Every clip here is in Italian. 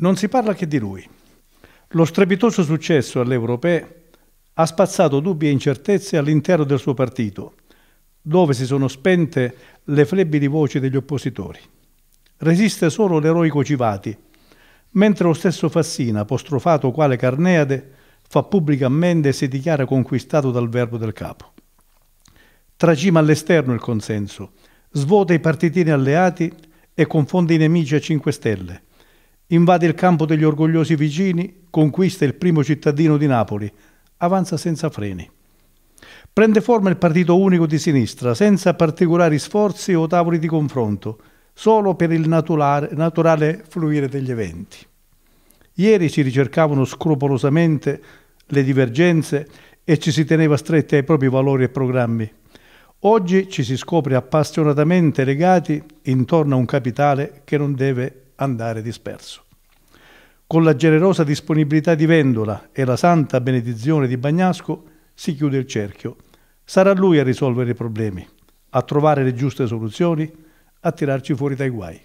Non si parla che di lui. Lo strepitoso successo alle europee ha spazzato dubbi e incertezze all'interno del suo partito, dove si sono spente le flebili voci degli oppositori. Resiste solo l'eroico Civati, mentre lo stesso Fassina, apostrofato quale Carneade, fa pubblica ammenda e si dichiara conquistato dal verbo del capo. Tracima all'esterno il consenso, svuota i partitini alleati e confonde i nemici a 5 Stelle, invade il campo degli orgogliosi vicini, conquista il primo cittadino di Napoli, avanza senza freni. Prende forma il partito unico di sinistra, senza particolari sforzi o tavoli di confronto, solo per il naturale, naturale fluire degli eventi. Ieri si ricercavano scrupolosamente le divergenze e ci si teneva stretti ai propri valori e programmi. Oggi ci si scopre appassionatamente legati intorno a un capitale che non deve andare disperso. Con la generosa disponibilità di Vendola e la santa benedizione di Bagnasco si chiude il cerchio. Sarà lui a risolvere i problemi, a trovare le giuste soluzioni, a tirarci fuori dai guai.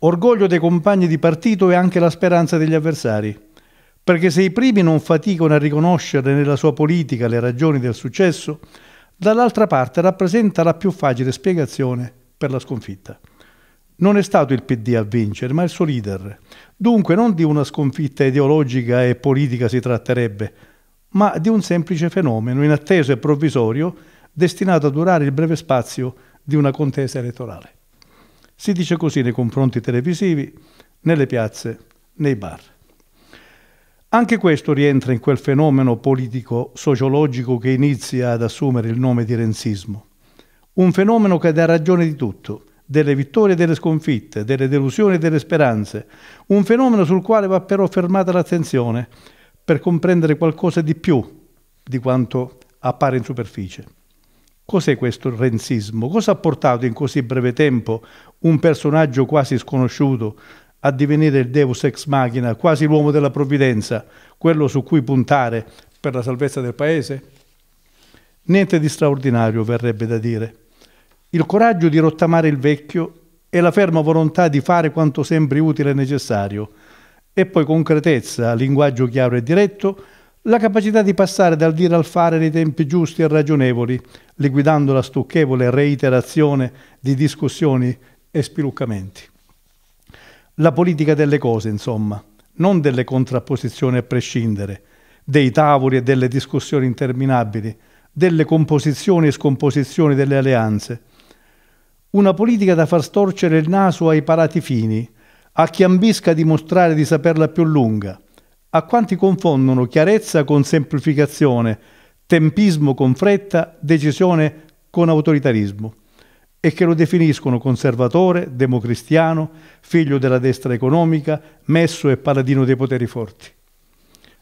Orgoglio dei compagni di partito e anche la speranza degli avversari, perché se i primi non faticano a riconoscere nella sua politica le ragioni del successo, dall'altra parte rappresenta la più facile spiegazione per la sconfitta. Non è stato il PD a vincere, ma il suo leader. Dunque non di una sconfitta ideologica e politica si tratterebbe, ma di un semplice fenomeno inatteso e provvisorio destinato a durare il breve spazio di una contesa elettorale. Si dice così nei confronti televisivi, nelle piazze, nei bar. Anche questo rientra in quel fenomeno politico-sociologico che inizia ad assumere il nome di renzismo. Un fenomeno che dà ragione di tutto – delle vittorie e delle sconfitte, delle delusioni e delle speranze, un fenomeno sul quale va però fermata l'attenzione per comprendere qualcosa di più di quanto appare in superficie. Cos'è questo renzismo? Cosa ha portato in così breve tempo un personaggio quasi sconosciuto a divenire il deus ex machina, quasi l'uomo della provvidenza, quello su cui puntare per la salvezza del paese? Niente di straordinario verrebbe da dire il coraggio di rottamare il vecchio e la ferma volontà di fare quanto sembri utile e necessario, e poi concretezza, linguaggio chiaro e diretto, la capacità di passare dal dire al fare nei tempi giusti e ragionevoli, liquidando la stucchevole reiterazione di discussioni e spiluccamenti. La politica delle cose, insomma, non delle contrapposizioni a prescindere, dei tavoli e delle discussioni interminabili, delle composizioni e scomposizioni delle alleanze, una politica da far storcere il naso ai parati fini, a chi ambisca a dimostrare di saperla più lunga, a quanti confondono chiarezza con semplificazione, tempismo con fretta, decisione con autoritarismo e che lo definiscono conservatore, democristiano, figlio della destra economica, messo e paladino dei poteri forti.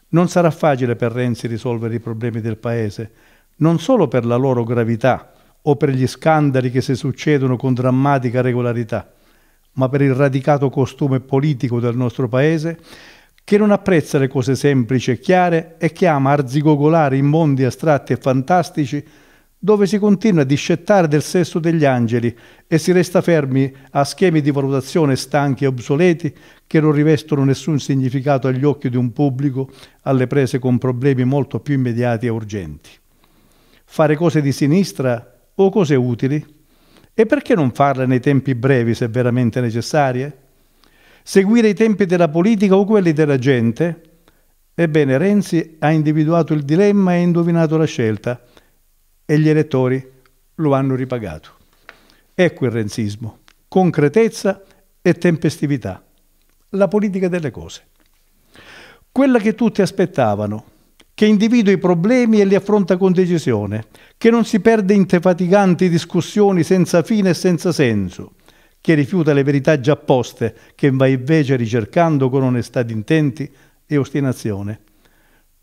Non sarà facile per Renzi risolvere i problemi del Paese, non solo per la loro gravità, o per gli scandali che si succedono con drammatica regolarità, ma per il radicato costume politico del nostro Paese che non apprezza le cose semplici e chiare e che ama arzigogolare in mondi astratti e fantastici dove si continua a discettare del sesso degli angeli e si resta fermi a schemi di valutazione stanchi e obsoleti che non rivestono nessun significato agli occhi di un pubblico alle prese con problemi molto più immediati e urgenti. Fare cose di sinistra o cose utili? E perché non farle nei tempi brevi se veramente necessarie? Seguire i tempi della politica o quelli della gente? Ebbene, Renzi ha individuato il dilemma e indovinato la scelta e gli elettori lo hanno ripagato. Ecco il renzismo, concretezza e tempestività, la politica delle cose. Quella che tutti aspettavano, che individua i problemi e li affronta con decisione, che non si perde in fatiganti discussioni senza fine e senza senso, che rifiuta le verità già poste, che va invece ricercando con onestà di intenti e ostinazione.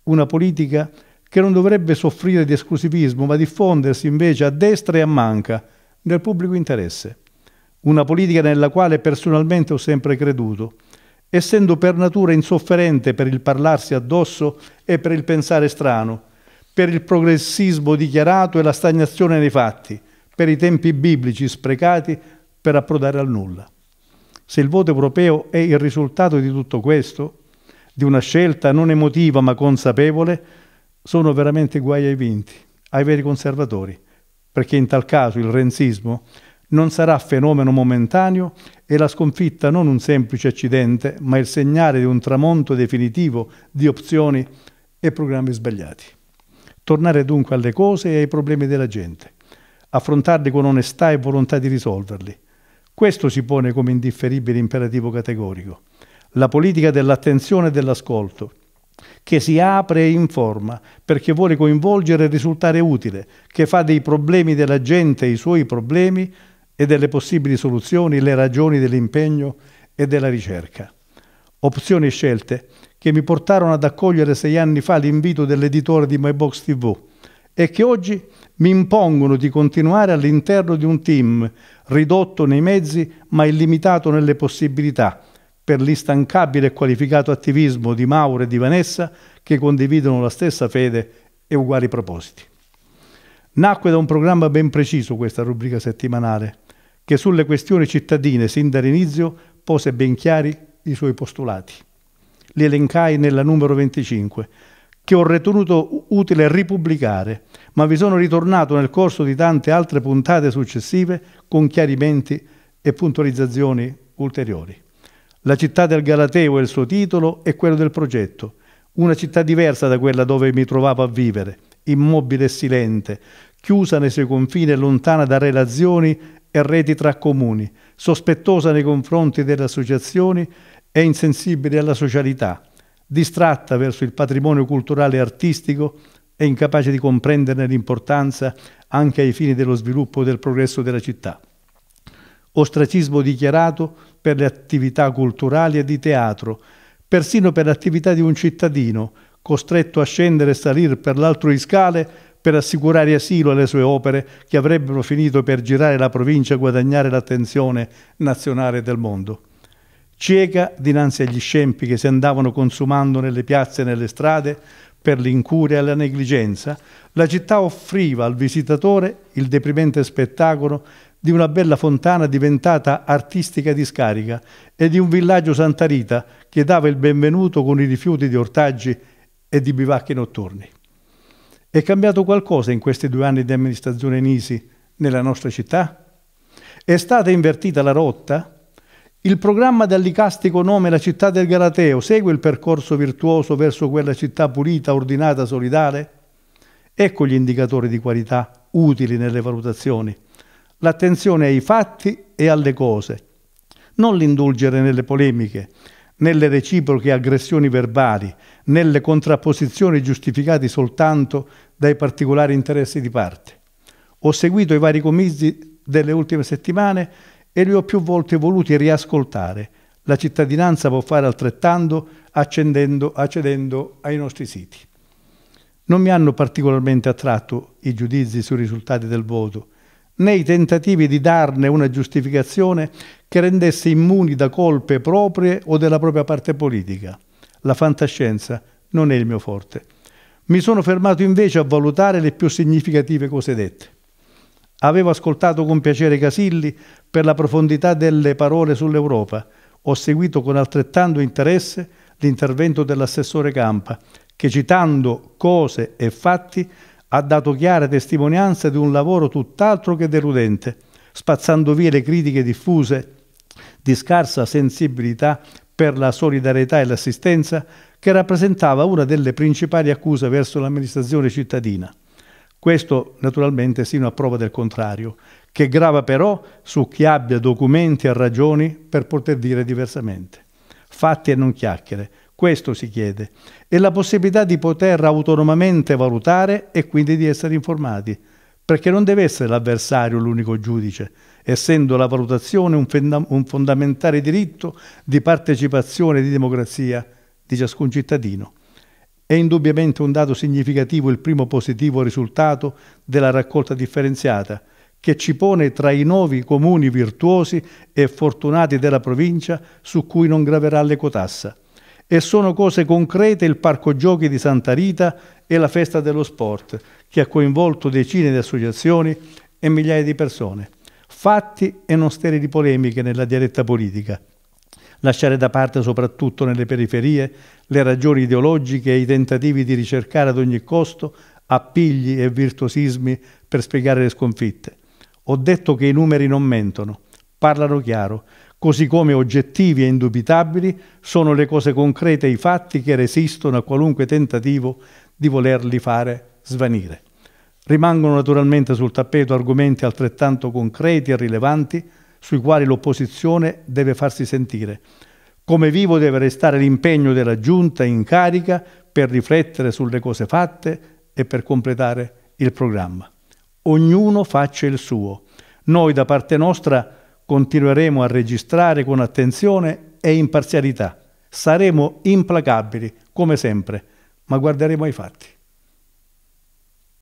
Una politica che non dovrebbe soffrire di esclusivismo, ma diffondersi invece a destra e a manca, nel pubblico interesse. Una politica nella quale personalmente ho sempre creduto, essendo per natura insofferente per il parlarsi addosso e per il pensare strano, per il progressismo dichiarato e la stagnazione nei fatti, per i tempi biblici sprecati per approdare al nulla. Se il voto europeo è il risultato di tutto questo, di una scelta non emotiva ma consapevole, sono veramente guai ai vinti, ai veri conservatori, perché in tal caso il renzismo non sarà fenomeno momentaneo e la sconfitta non un semplice accidente, ma il segnale di un tramonto definitivo di opzioni e programmi sbagliati. Tornare dunque alle cose e ai problemi della gente, affrontarli con onestà e volontà di risolverli. Questo si pone come indifferibile imperativo categorico. La politica dell'attenzione e dell'ascolto, che si apre e informa perché vuole coinvolgere e risultare utile, che fa dei problemi della gente i suoi problemi, e delle possibili soluzioni le ragioni dell'impegno e della ricerca. Opzioni scelte che mi portarono ad accogliere sei anni fa l'invito dell'editore di My Box TV e che oggi mi impongono di continuare all'interno di un team ridotto nei mezzi ma illimitato nelle possibilità per l'instancabile e qualificato attivismo di Mauro e di Vanessa che condividono la stessa fede e uguali propositi. Nacque da un programma ben preciso questa rubrica settimanale, che sulle questioni cittadine sin dall'inizio pose ben chiari i suoi postulati. Li elencai nella numero 25, che ho ritenuto utile ripubblicare, ma vi sono ritornato nel corso di tante altre puntate successive con chiarimenti e puntualizzazioni ulteriori. La città del Galateo è il suo titolo e quello del progetto, una città diversa da quella dove mi trovavo a vivere, immobile e silente, chiusa nei suoi confini e lontana da relazioni e reti tra comuni, sospettosa nei confronti delle associazioni e insensibile alla socialità, distratta verso il patrimonio culturale e artistico e incapace di comprenderne l'importanza anche ai fini dello sviluppo e del progresso della città. Ostracismo dichiarato per le attività culturali e di teatro, persino per l'attività di un cittadino costretto a scendere e salire per l'altro l'altrui scale per assicurare asilo alle sue opere che avrebbero finito per girare la provincia e guadagnare l'attenzione nazionale del mondo. Cieca dinanzi agli scempi che si andavano consumando nelle piazze e nelle strade per l'incuria e la negligenza, la città offriva al visitatore il deprimente spettacolo di una bella fontana diventata artistica discarica e di un villaggio Santa Rita che dava il benvenuto con i rifiuti di ortaggi e di bivacchi notturni. È cambiato qualcosa in questi due anni di amministrazione Nisi nella nostra città? È stata invertita la rotta? Il programma dall'icastico nome La città del Galateo segue il percorso virtuoso verso quella città pulita, ordinata, solidale? Ecco gli indicatori di qualità utili nelle valutazioni. L'attenzione ai fatti e alle cose, non l'indulgere nelle polemiche, nelle reciproche aggressioni verbali, nelle contrapposizioni giustificate soltanto dai particolari interessi di parte. Ho seguito i vari comizi delle ultime settimane e li ho più volte voluti riascoltare. La cittadinanza può fare altrettanto accedendo ai nostri siti. Non mi hanno particolarmente attratto i giudizi sui risultati del voto, nei tentativi di darne una giustificazione che rendesse immuni da colpe proprie o della propria parte politica. La fantascienza non è il mio forte. Mi sono fermato invece a valutare le più significative cose dette. Avevo ascoltato con piacere Casilli per la profondità delle parole sull'Europa. Ho seguito con altrettanto interesse l'intervento dell'assessore Campa, che citando cose e fatti ha dato chiare testimonianze di un lavoro tutt'altro che deludente, spazzando via le critiche diffuse di scarsa sensibilità per la solidarietà e l'assistenza che rappresentava una delle principali accuse verso l'amministrazione cittadina. Questo naturalmente sino a prova del contrario, che grava però su chi abbia documenti e ragioni per poter dire diversamente. Fatti e non chiacchiere, questo si chiede. E la possibilità di poter autonomamente valutare e quindi di essere informati. Perché non deve essere l'avversario l'unico giudice, essendo la valutazione un, un fondamentale diritto di partecipazione e di democrazia di ciascun cittadino. È indubbiamente un dato significativo il primo positivo risultato della raccolta differenziata, che ci pone tra i nuovi comuni virtuosi e fortunati della provincia su cui non graverà l'ecotassa. E sono cose concrete il Parco Giochi di Santa Rita e la Festa dello Sport, che ha coinvolto decine di associazioni e migliaia di persone. Fatti e non sterili polemiche nella diretta politica. Lasciare da parte, soprattutto nelle periferie, le ragioni ideologiche e i tentativi di ricercare ad ogni costo appigli e virtuosismi per spiegare le sconfitte. Ho detto che i numeri non mentono, parlano chiaro, così come oggettivi e indubitabili sono le cose concrete e i fatti che resistono a qualunque tentativo di volerli fare svanire. Rimangono naturalmente sul tappeto argomenti altrettanto concreti e rilevanti sui quali l'opposizione deve farsi sentire. Come vivo deve restare l'impegno della giunta in carica per riflettere sulle cose fatte e per completare il programma. Ognuno faccia il suo. Noi da parte nostra Continueremo a registrare con attenzione e imparzialità. Saremo implacabili, come sempre, ma guarderemo ai fatti.